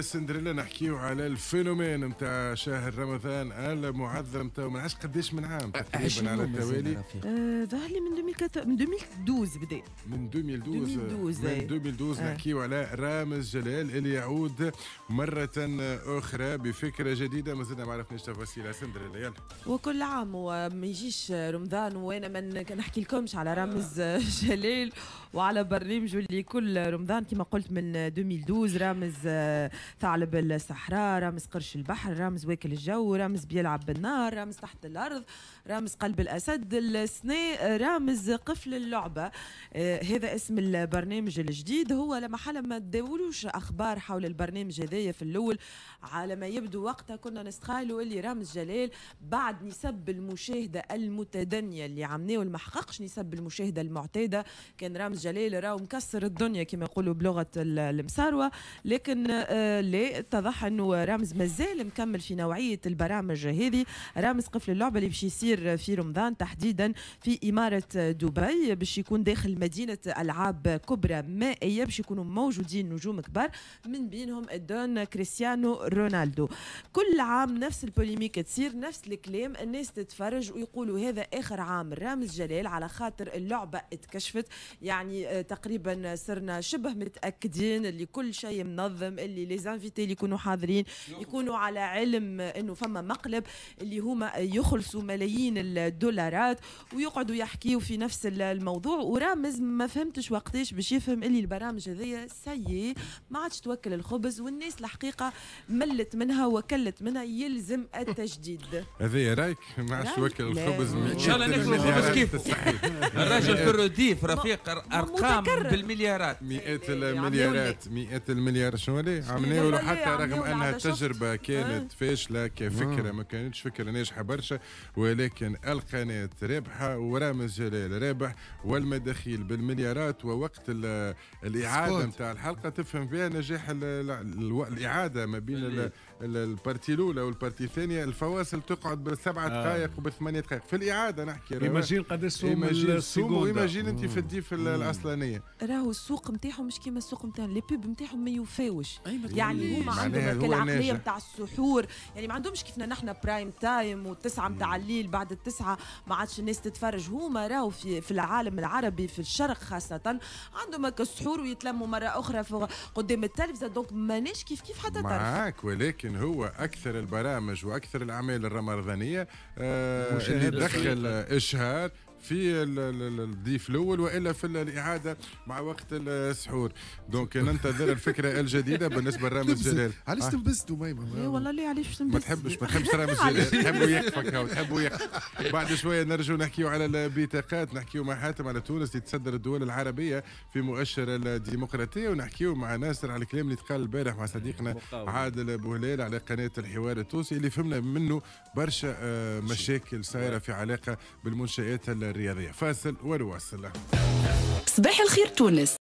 سندريلا نحكيو على الفينومين نتاع شهر رمضان المعظم آه، تو ما نعرفش قداش من عام آه، تقريبا على التوالي آه، ظهر لي من 2014 من 2012 بدا من 2012 من 2012 إيه. نحكيو على رامز جلال اللي يعود مرة أخرى بفكرة جديدة مازلنا ما عرفناش تفاصيلها سندريلا يلا وكل عام وما يجيش رمضان وأنا ما نحكي لكمش على رامز جلال وعلى برنامجه اللي كل رمضان كما قلت من 2012 رامز ثعلب الصحراء رامز قرش البحر رامز واكل الجو رامز بيلعب بالنار رامز تحت الارض رامز قلب الاسد السناء رامز قفل اللعبه آه، هذا اسم البرنامج الجديد هو لما حالا ما تداولوش اخبار حول البرنامج هذايا في الاول على ما يبدو وقتها كنا نستخيلوا اللي رامز جلال بعد نسب المشاهده المتدنيه اللي عملناه ما حققش نسب المشاهده المعتاده كان رامز جلال راهو مكسر الدنيا كما يقولوا بلغه المساروه لكن آه لا اتضح انه رامز مازال مكمل في نوعيه البرامج هذه رامز قفل اللعبه اللي باش يصير في رمضان تحديدا في اماره دبي باش يكون داخل مدينه العاب كبرى مائيه باش يكونوا موجودين نجوم كبار من بينهم الدون كريستيانو رونالدو كل عام نفس البوليميك تصير نفس الكلام الناس تتفرج ويقولوا هذا اخر عام رامز جلال على خاطر اللعبه اتكشفت يعني آه، تقريبا صرنا شبه متاكدين اللي كل شيء منظم اللي لازم زانفيتي اللي يكونوا حاضرين يكونوا على علم انه فما مقلب اللي هما يخلصوا ملايين الدولارات ويقعدوا يحكيوا في نفس الموضوع ورامز ما فهمتش وقتاش باش يفهم اللي البرامج هذيا سيء ما عادش توكل الخبز والناس الحقيقه ملت منها وكلت منها يلزم التجديد هذايا رايك ما عادش توكل الخبز ان شاء الله ناكل الخبز كيف الراجل في الرديف رفيق ارقام بالمليارات مئات يعني المليارات مئات المليار شنو عملنا يتناولوا حتى رغم انها تجربه إيه. كانت فاشله كفكره ما كانتش فكره ناجحه برشا ولكن القناه رابحه ورامز جلال رابح والمداخيل بالمليارات ووقت الاعاده نتاع الحلقه تفهم فيها نجاح الاعاده ما بين البارتي الاولى والبارتي الثانيه الفواصل تقعد بسبعه آه. دقائق وبالثمانيه دقائق في الاعاده نحكي ايماجين قداش سوق ايماجين انت في الديف الاصلانيه راهو السوق نتاعهم مش كيما السوق نتاعنا لي بيب نتاعهم ما يوفاوش يعني هما عندهم العقليه نتاع السحور يعني ما عندهمش كيفنا نحن برايم تايم والتسعه نتاع الليل بعد التسعه ما عادش الناس تتفرج هما راهو في, في العالم العربي في الشرق خاصه عندهم هكا السحور ويتلموا مره اخرى قدام التلفزه دونك ماناش كيف كيف حتى طرف معاك ولكن هو اكثر البرامج واكثر الاعمال الرمضانيه آه اللي دخل اشهار في الضيف الاول والا في الاعاده مع وقت السحور دونك ننتظر الفكره الجديده بالنسبه لرامز جلال علاش آه. تنبسطوا ميمه اي والله لي علاش ما تحبش ما تحبش رامز جلال تحبوا يقفك تحبوا يقفك بعد شويه نرجو نحكيو على البطاقات نحكيو مع حاتم على تونس اللي تصدر الدول العربيه في مؤشر الديمقراطيه ونحكيو مع ناصر على الكلام اللي تقال البارح مع صديقنا عادل ابو هلال على قناه الحوار التونسي اللي فهمنا منه برشا آه، مشاكل صايره في علاقه بالمنشات الرياضية فاسل والواسلة صباح الخير تونس